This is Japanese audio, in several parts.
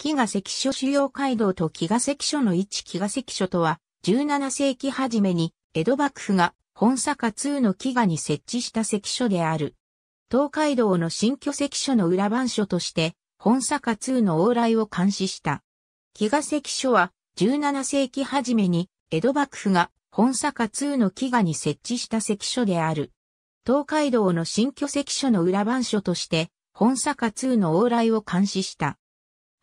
木ヶ関所主要街道と木ヶ関所の一木ヶ関所とは、17世紀初めに江戸幕府が本坂通の木賀に設置した関所である。東海道の新居関所の裏番所として、本坂通の往来を監視した。木ヶ関所は、17世紀初めに江戸幕府が本坂通の木賀に設置した関所である。東海道の新居関所の裏番所として、本坂通の往来を監視した。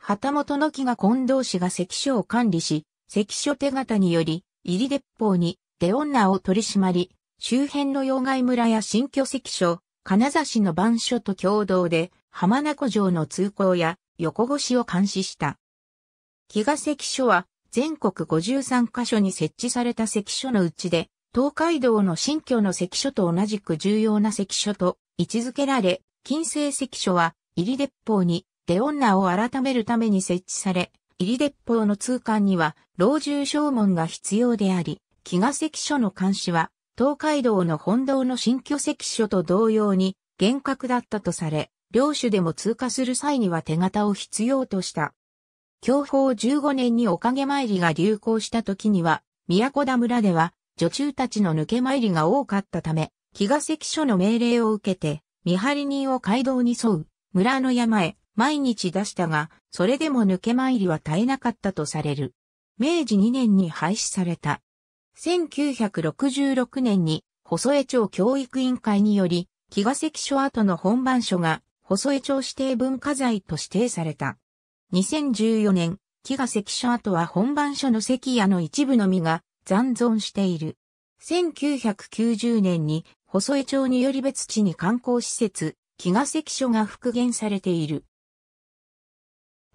旗本の木が近藤氏が関所を管理し、関所手形により、入り鉄砲に、出女を取り締まり、周辺の妖怪村や新居関所、金指の番所と共同で、浜名湖城の通行や横越しを監視した。木が関所は、全国53カ所に設置された関所のうちで、東海道の新居の関所と同じく重要な関所と位置づけられ、近世関所は、入り鉄砲に、デオンナを改めるために設置され、入り鉄砲の通関には老中証門が必要であり、木ヶ関所の監視は、東海道の本堂の新居関所と同様に厳格だったとされ、領主でも通過する際には手形を必要とした。享保15年におかげ参りが流行した時には、宮古田村では、女中たちの抜け参りが多かったため、木ヶ関所の命令を受けて、見張り人を街道に沿う、村の山へ、毎日出したが、それでも抜け参りは絶えなかったとされる。明治2年に廃止された。1966年に、細江町教育委員会により、木ヶ関所跡の本番所が、細江町指定文化財と指定された。2014年、木ヶ関所跡は本番所の関屋の一部のみが残存している。1990年に細江町により別地に観光施設、木ヶ関所が復元されている。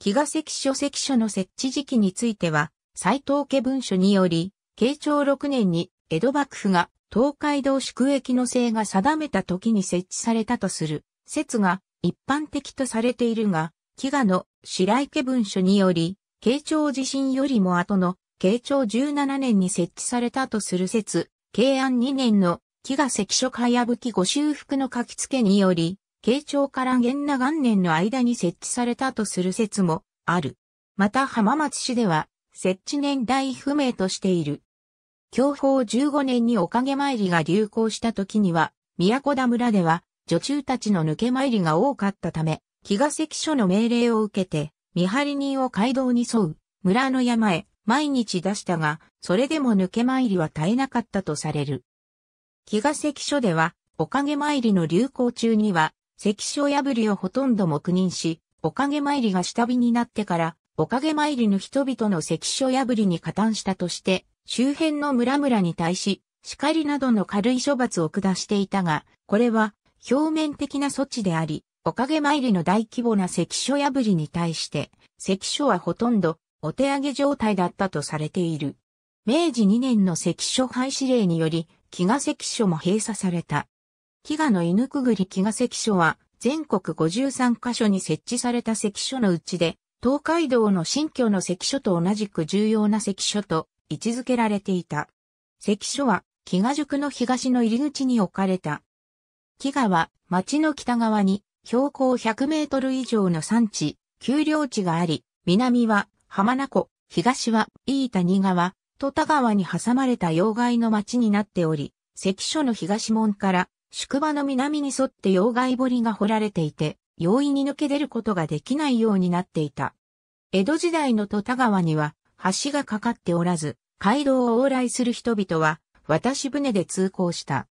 木賀関所関所の設置時期については、斎藤家文書により、慶長6年に江戸幕府が東海道宿駅の制が定めた時に設置されたとする説が一般的とされているが、木餓の白池文書により、慶長地震よりも後の慶長17年に設置されたとする説、慶安2年の木餓関所かやぶきご修復の書き付けにより、慶長から元那元年の間に設置されたとする説もある。また浜松市では、設置年代不明としている。享保15年におかげ参りが流行した時には、宮古田村では、女中たちの抜け参りが多かったため、木ヶ関所の命令を受けて、見張り人を街道に沿う、村の山へ、毎日出したが、それでも抜け参りは絶えなかったとされる。木ヶ関所では、おかげ参りの流行中には、関所破りをほとんど黙認し、おかげ参りが下火になってから、おかげ参りの人々の関所破りに加担したとして、周辺の村々に対し、叱りなどの軽い処罰を下していたが、これは表面的な措置であり、おかげ参りの大規模な関所破りに対して、関所はほとんどお手上げ状態だったとされている。明治2年の関所廃止令により、木賀関所も閉鎖された。飢餓の犬くぐり飢餓関所は、全国53カ所に設置された関所のうちで、東海道の新居の関所と同じく重要な関所と位置づけられていた。関所は、飢餓塾の東の入り口に置かれた。飢餓は、町の北側に、標高100メートル以上の山地、丘陵地があり、南は浜名湖、東は飯谷川、戸田川に挟まれた要害の町になっており、関所の東門から宿場の南に沿って溶害堀が掘られていて、容易に抜け出ることができないようになっていた。江戸時代の戸田川には橋がかかっておらず、街道を往来する人々は渡し船で通行した。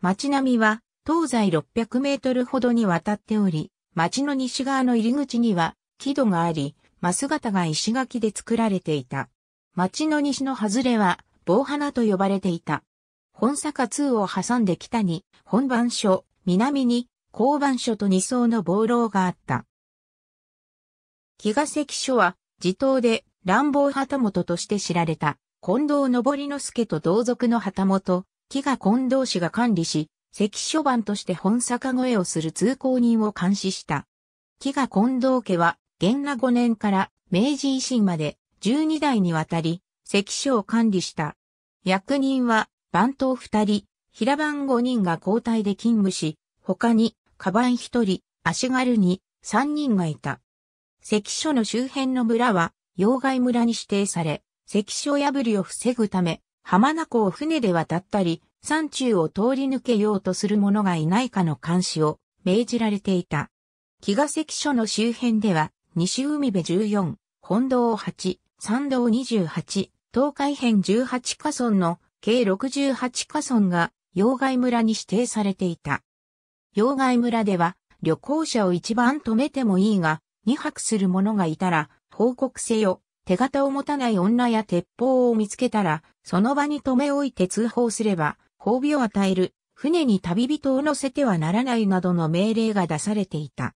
町並みは東西600メートルほどにわたっており、町の西側の入り口には木戸があり、マス型が石垣で作られていた。町の西の外れは棒花と呼ばれていた。本坂2を挟んで北に本番所、南に交番所と二層の防漏があった。木ヶ関所は、地頭で乱暴旗本として知られた、近藤登之助と同族の旗本、木ヶ近藤氏が管理し、関所番として本坂越えをする通行人を監視した。木ヶ近藤家は、元和5年から明治維新まで12代にわたり、関所を管理した。役人は番頭二人、平番五人が交代で勤務し、他に、カバン一人、足軽に三人がいた。関所の周辺の村は、妖怪村に指定され、関所破りを防ぐため、浜名湖を船で渡ったり、山中を通り抜けようとする者がいないかの監視を命じられていた。木ヶ関所の周辺では、西海辺14、本堂8、山道28、東海辺18河村の計68カ村が妖怪村に指定されていた。妖怪村では旅行者を一番止めてもいいが、二泊する者がいたら報告せよ。手形を持たない女や鉄砲を見つけたら、その場に止め置いて通報すれば、褒美を与える、船に旅人を乗せてはならないなどの命令が出されていた。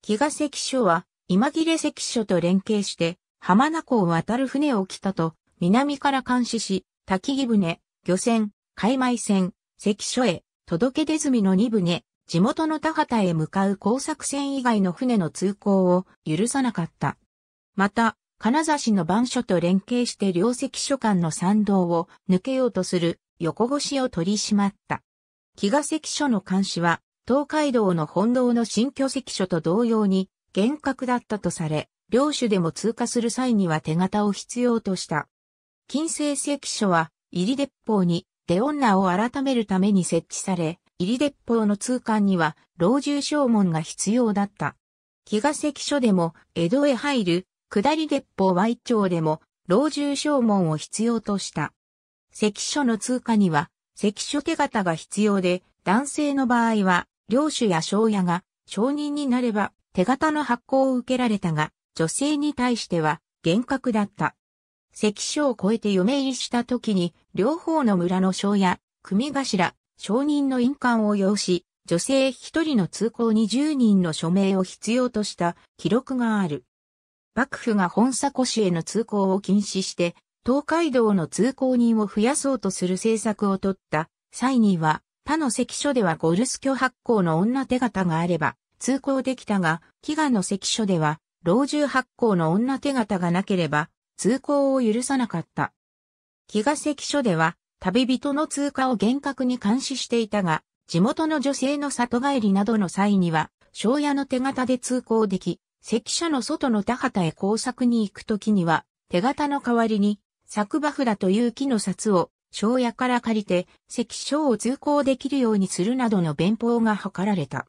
木ヶ関所は、今切れ関所と連携して、浜名湖を渡る船を来たと、南から監視し、滝木船、漁船、海米船、関所へ、届け出済の2船、地元の田畑へ向かう工作船以外の船の通行を許さなかった。また、金指の番所と連携して両関所間の参道を抜けようとする横越しを取り締まった。木ヶ関所の監視は、東海道の本堂の新居関所と同様に厳格だったとされ、領主でも通過する際には手形を必要とした。近世石書は、入鉄砲に、出女を改めるために設置され、入鉄砲の通関には、老中将門が必要だった。木が関書でも、江戸へ入る、下り鉄砲は一丁でも、老中将門を必要とした。関書の通過には、関書手形が必要で、男性の場合は、領主や商屋が、承認になれば、手形の発行を受けられたが、女性に対しては、厳格だった。関所を越えて嫁入りした時に、両方の村の省や、組頭、商人の印鑑を要し、女性一人の通行に十人の署名を必要とした記録がある。幕府が本古市への通行を禁止して、東海道の通行人を増やそうとする政策を取った際には、他の関所ではゴルス居発行の女手形があれば通行できたが、飢餓の関所では老中発行の女手形がなければ通行を許さなかった。木ヶ関所では、旅人の通過を厳格に監視していたが、地元の女性の里帰りなどの際には、庄屋の手形で通行でき、関所の外の田畑へ工作に行くときには、手形の代わりに、作場札という木の札を、庄屋から借りて、関所を通行できるようにするなどの弁法が図られた。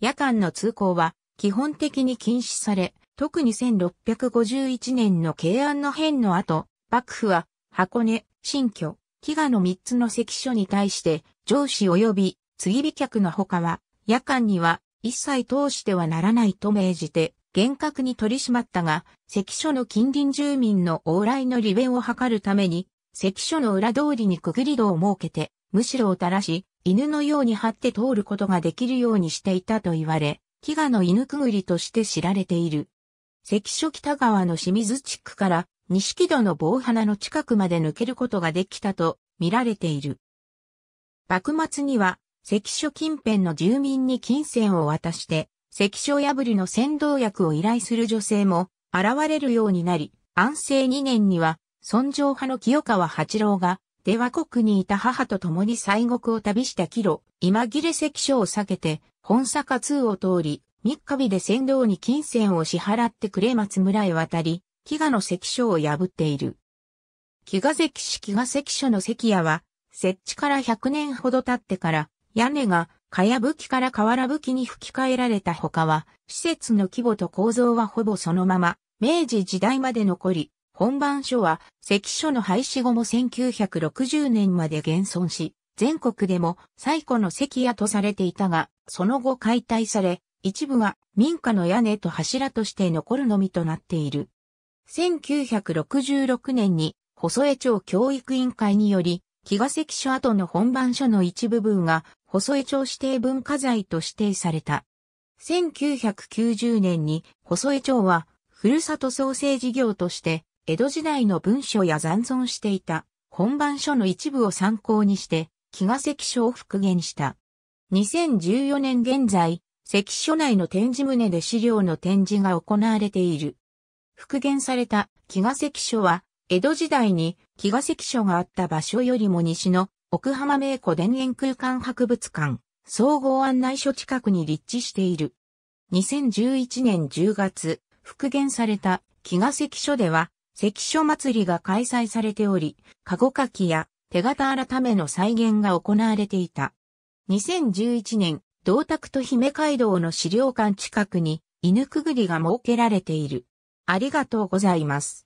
夜間の通行は、基本的に禁止され、特に1651年の慶安の変の後、幕府は箱根、新居、飢餓の3つの関所に対して上司及び継ぎ客の他は夜間には一切通してはならないと命じて厳格に取り締まったが、関所の近隣住民の往来の利便を図るために、関所の裏通りにくぐり戸を設けて、むしろを垂らし、犬のように張って通ることができるようにしていたと言われ、飢餓の犬くぐりとして知られている。関所北川の清水地区から錦戸の棒花の近くまで抜けることができたと見られている。幕末には関所近辺の住民に金銭を渡して関所破りの先導役を依頼する女性も現れるようになり、安政2年には尊上派の清川八郎が出羽国にいた母と共に西国を旅した帰路、今切れ関所を避けて本坂通を通り三日日で船頭に金銭を支払ってくれ松村へ渡り、飢餓の関所を破っている。飢餓関市飢餓関所の関屋は、設置から100年ほど経ってから、屋根が、かやぶきから瓦吹きに吹き替えられた他は、施設の規模と構造はほぼそのまま、明治時代まで残り、本番所は、関所の廃止後も1960年まで現存し、全国でも最古の関屋とされていたが、その後解体され、一部は民家の屋根と柱として残るのみとなっている。1966年に細江町教育委員会により、木ヶ関所跡の本番所の一部分が細江町指定文化財と指定された。1990年に細江町はふるさと創生事業として江戸時代の文書や残存していた本番所の一部を参考にして木ヶ関所を復元した。2014年現在関所内の展示棟で資料の展示が行われている。復元された木ヶ関所は、江戸時代に木ヶ関所があった場所よりも西の奥浜名湖田園空間博物館総合案内所近くに立地している。2011年10月、復元された木ヶ関所では、関所祭りが開催されており、籠書きや手形改めの再現が行われていた。2011年銅鐸と姫街道の資料館近くに犬くぐりが設けられている。ありがとうございます。